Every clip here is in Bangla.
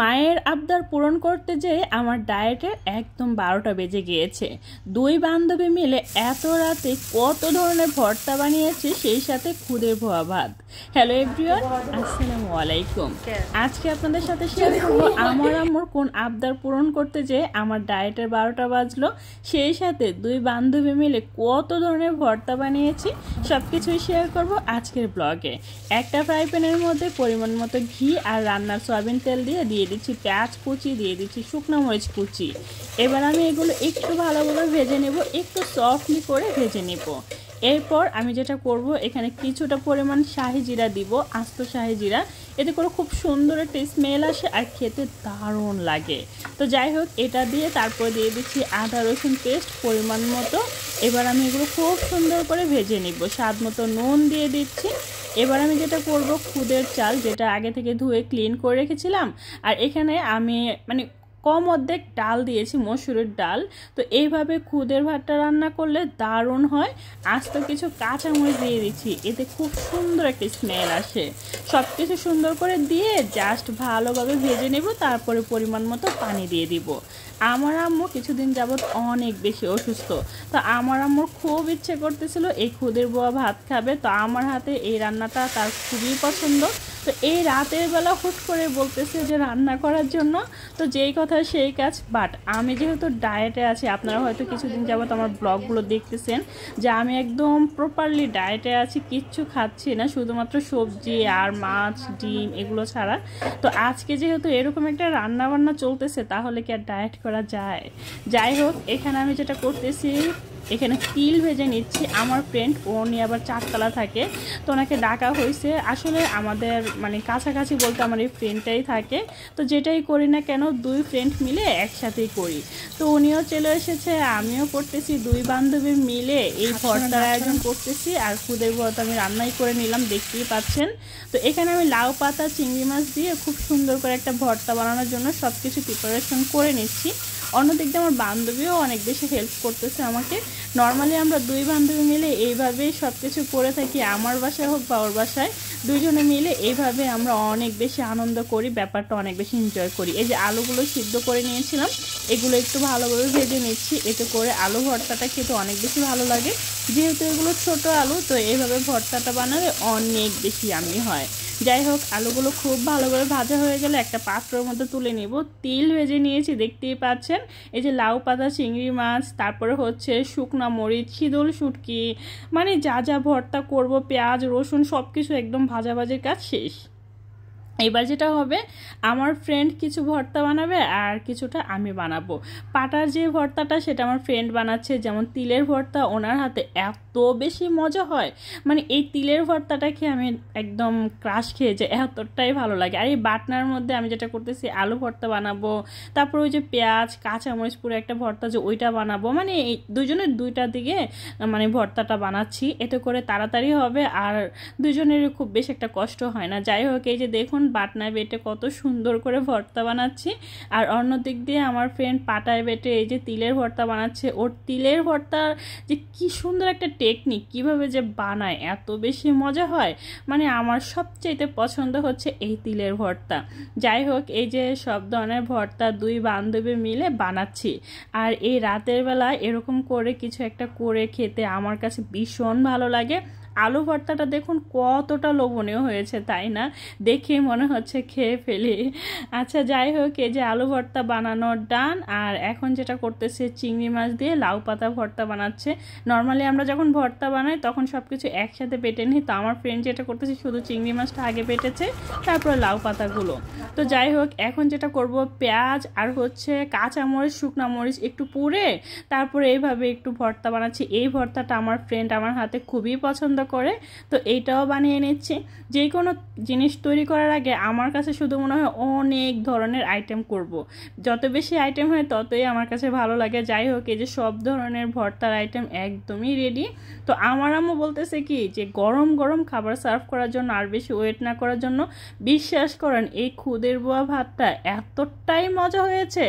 মায়ের আবদার পূরণ করতে যেয়ে আমার ডায়েটের একদম বারোটা বেজে গিয়েছে দুই বান্ধবী মিলে এত রাতে কত ধরনের ভর্তা বানিয়েছে সেই সাথে খুদে ভোয়া ভাত হ্যালো এভরিওয়ান আসসালামু আলাইকুম আজকে আপনাদের সাথে শেয়ার করবো আমার আম্মুর কোন আবদার পূরণ করতে যেয়ে আমার ডায়েটের বারোটা বাজলো সেই সাথে দুই বান্ধবী মিলে কত ধরনের ভর্তা বানিয়েছি সব কিছুই শেয়ার করব আজকের ব্লগে একটা ফ্রাই প্যানের মধ্যে পরিমাণ মতো ঘি আর রান্নার সয়াবিন তেল দিয়ে দিয়ে দিয়ে দিচ্ছি পেঁয়াজ কুচি দিয়ে দিচ্ছি শুকনো মরিচ কুচি এবার আমি এগুলো একটু ভালোভাবে ভেজে নেব একটু সফটলি করে ভেজে নেব এরপর আমি যেটা করব এখানে কিছুটা পরিমাণ শাহি জিরা দিব আস্ত শাহি জিরা এতে করে খুব সুন্দর একটা স্মেল আসে আর খেতে দারুণ লাগে তো যাই হোক এটা দিয়ে তারপর দিয়ে দিচ্ছি আদা রসুন পেস্ট পরিমাণ মতো এবার আমি এগুলো খুব সুন্দর করে ভেজে নিব স্বাদ মতো নুন দিয়ে দিচ্ছি এবার আমি যেটা করব খুদের চাল যেটা আগে থেকে ধুয়ে ক্লিন করে রেখেছিলাম আর এখানে আমি মানে কম অর্ধেক ডাল দিয়েছি মসুরের ডাল তো এইভাবে খুদের ভাতটা রান্না করলে দারুণ হয় আজ তো কিছু কাঁচামরিচ দিয়ে দিচ্ছি এতে খুব সুন্দর একটি স্মেল আসে সব কিছু সুন্দর করে দিয়ে জাস্ট ভালোভাবে ভেজে নেব তারপরে পরিমাণ মতো পানি দিয়ে দিব আমার আম্মু কিছুদিন যাবৎ অনেক বেশি অসুস্থ তো আমার আম্মুর খুব ইচ্ছে করতেছিল এই খুদের বোয়া ভাত খাবে তো আমার হাতে এই রান্নাটা তার খুবই পছন্দ তো এই রাতের বেলা হুট করে বলতেছে যে রান্না করার জন্য তো যেই কথা সেই কাজ বাট আমি যেহেতু ডায়েটে আছি আপনারা হয়তো কিছুদিন যাবত আমার ব্লগগুলো দেখতেছেন যে আমি একদম প্রপারলি ডায়েটে আছি কিচ্ছু খাচ্ছি না শুধুমাত্র সবজি আর মাছ ডিম এগুলো ছাড়া তো আজকে যেহেতু এরকম একটা রান্না বান্না চলতেছে তাহলে কি আর ডায়েট করা যায় যাই হোক এখানে আমি যেটা করতেছি এখানে তিল ভেজে নিচ্ছি আমার ফ্রেন্ড ও নিয়ে আবার চারতলা থাকে তো ওনাকে ডাকা হয়েছে আসলে আমাদের মানে কাছাকাছি বলতে আমার এই ফ্রেন্ডটাই থাকে তো যেটাই করি না কেন দুই ফ্রেন্ড মিলে একসাথেই করি তো উনিও চলে এসেছে আমিও করতেছি দুই বান্ধবী মিলে এই ভর্তার আয়োজন করতেছি আর খুদের ভর্তা আমি রান্নাই করে নিলাম দেখতেই পাচ্ছেন তো এখানে আমি লাউ পাতা চিংড়ি মাছ দিয়ে খুব সুন্দর করে একটা ভর্তা বানানোর জন্য সব কিছু প্রিপারেশন করে নিচ্ছি অন্যদিক দিয়ে আমার বান্ধবীও অনেক বেশি হেল্প করতেছে আমাকে নর্মালি আমরা দুই বান্ধবী মিলে এইভাবেই সব কিছু করে থাকি আমার বাসায় হোক বা ওর বাসায় দুজনে মিলে এইভাবে আমরা অনেক বেশি আনন্দ করি ব্যাপারটা অনেক বেশি এনজয় করি এই যে আলুগুলো সিদ্ধ করে নিয়েছিলাম এগুলো একটু ভালোভাবে ভেজে নিচ্ছি এতে করে আলু ভর্তাটা খেতে অনেক বেশি ভালো লাগে যেহেতু এগুলো ছোট আলু তো এইভাবে ভর্তাটা বানালে অনেক বেশি আমি হয় যাই হোক আলুগুলো খুব ভালো করে ভাজা হয়ে গেলে একটা পাত্রের মধ্যে তুলে নেব তিল ভেজে নিয়েছি দেখতেই পাচ্ছেন এই যে লাউ পাতা চিংড়ি মাছ তারপরে হচ্ছে শুকনো মরিচ সিঁদুল শুটকি মানে যা যা ভর্তা করব পেঁয়াজ রসুন সব কিছু একদম ভাজাভাজির কাজ শেষ এবার যেটা হবে আমার ফ্রেন্ড কিছু ভর্তা বানাবে আর কিছুটা আমি বানাবো পাটার যে ভর্তাটা সেটা আমার ফ্রেন্ড বানাচ্ছে যেমন তিলের ভর্তা ওনার হাতে এত বেশি মজা হয় মানে এই তিলের ভর্তাটা খেয়ে আমি একদম ক্রাশ খেয়ে যে এতটাই ভালো লাগে আর এই বাটনার মধ্যে আমি যেটা করতেছি আলু ভর্তা বানাবো তারপর ওই যে পেঁয়াজ কাঁচামরিচ পুরো একটা ভর্তা যে ওইটা বানাবো মানে এই দুজনের দুইটা দিকে মানে ভর্তাটা বানাচ্ছি এতে করে তাড়াতাড়ি হবে আর দুজনের খুব বেশি একটা কষ্ট হয় না যাই হোক এই যে দেখুন বাটনায় বেটে কত সুন্দর করে ভর্তা বানাচ্ছি আর অন্য দিক দিয়ে আমার ফ্রেন্ড পাটায় বেটে এই যে তিলের ভর্তা বানাচ্ছে ওর তিলের ভর্তা যে কি সুন্দর একটা টেকনিক কিভাবে যে বানায় এত বেশি মজা হয় মানে আমার সবচাইতে পছন্দ হচ্ছে এই তিলের ভর্তা যাই হোক এই যে সব ধরনের ভর্তা দুই বান্ধবী মিলে বানাচ্ছি আর এই রাতের বেলা এরকম করে কিছু একটা করে খেতে আমার কাছে ভীষণ ভালো লাগে আলু ভর্তাটা দেখুন কতটা লোভনীয় হয়েছে তাই না দেখে মনে হচ্ছে খেয়ে ফেলি আচ্ছা যাই হোক এই যে আলু ভর্তা বানানোর ডান আর এখন যেটা করতেছে চিংড়ি মাছ দিয়ে লাউ পাতা ভর্তা বানাচ্ছে নর্মালি আমরা যখন ভর্তা বানাই তখন সব কিছু একসাথে পেটে নিই তো আমার ফ্রেন্ড যেটা করতেছে শুধু চিংড়ি মাছটা আগে পেটেছে তারপর লাউ পাতাগুলো তো যাই হোক এখন যেটা করব পেঁয়াজ আর হচ্ছে কাঁচা মরিচ শুকনা মরিচ একটু পুড়ে তারপরে এইভাবে একটু ভর্তা বানাচ্ছি এই ভর্তাটা আমার ফ্রেন্ড আমার হাতে খুবই পছন্দ করে তো এইটাও বানিয়ে নিচ্ছি যে কোনো জিনিস তৈরি করার আগে আমার কাছে শুধু মনে হয় অনেক ধরনের আইটেম করব। যত বেশি আইটেম হয় ততই আমার কাছে ভালো লাগে যাই হোক এই যে সব ধরনের ভর্তার আইটেম একদমই রেডি তো আমার আম্মু বলতেছে কি যে গরম গরম খাবার সার্ভ করার জন্য আর বেশি ওয়েট না করার জন্য বিশ্বাস করেন এই খুদের বোয়া ভাতটা এতটাই মজা হয়েছে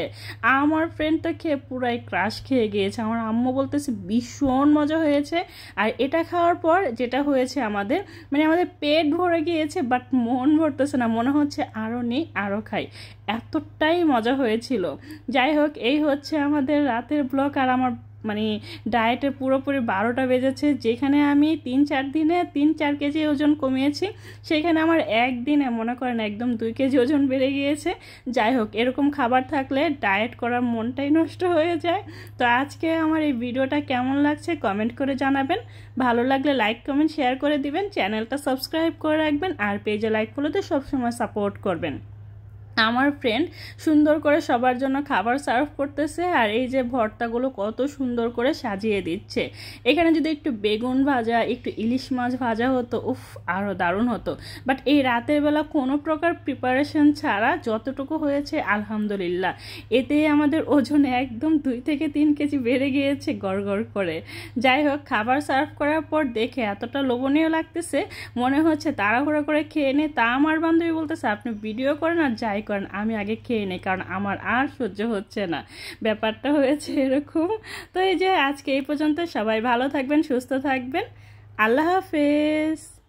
আমার ফ্রেন্ডটা খেয়ে পুরাই ক্রাশ খেয়ে গিয়েছে আমার আম্মু বলতেছে ভীষণ মজা হয়েছে আর এটা খাওয়ার পর যে যেটা হয়েছে আমাদের মানে আমাদের পেট ভরে গিয়েছে বাট মন ভরতেছে না মনে হচ্ছে আরও নেই আরও খাই এতটাই মজা হয়েছিল যাই হোক এই হচ্ছে আমাদের রাতের ব্লগ আর আমার মানে ডায়েটে পুরোপুরি বারোটা বেজেছে যেখানে আমি তিন চার দিনে তিন চার কেজি ওজন কমিয়েছি সেখানে আমার একদিনে মনে করেন একদম দুই কেজি ওজন বেড়ে গিয়েছে যাই হোক এরকম খাবার থাকলে ডায়েট করার মনটাই নষ্ট হয়ে যায় তো আজকে আমার এই ভিডিওটা কেমন লাগছে কমেন্ট করে জানাবেন ভালো লাগলে লাইক কমেন্ট শেয়ার করে দিবেন চ্যানেলটা সাবস্ক্রাইব করে রাখবেন আর পেজে লাইক ফলোতে সবসময় সাপোর্ট করবেন আমার ফ্রেন্ড সুন্দর করে সবার জন্য খাবার সার্ভ করতেছে আর এই যে ভর্তাগুলো কত সুন্দর করে সাজিয়ে দিচ্ছে এখানে যদি একটু বেগুন ভাজা একটু ইলিশ মাছ ভাজা হতো উফ আরও দারুণ হতো বাট এই রাতের বেলা কোনো প্রকার প্রিপারেশন ছাড়া যতটুকু হয়েছে আলহামদুলিল্লাহ এতে আমাদের ওজনে একদম দুই থেকে তিন কেজি বেড়ে গিয়েছে গড়গড় করে যাই হোক খাবার সার্ভ করার পর দেখে এতটা লোভনীয় লাগতেছে মনে হচ্ছে তাড়াহুড়া করে খেয়ে নে তা আমার বান্ধবী বলতেছে আপনি ভিডিও করেন আর যাই কারণ আমি আগে খেয়ে নেই কারণ আমার আর সহ্য হচ্ছে না ব্যাপারটা হয়েছে এরকম তো এই যে আজকে এই পর্যন্ত সবাই ভালো থাকবেন সুস্থ থাকবেন আল্লাহ হাফেজ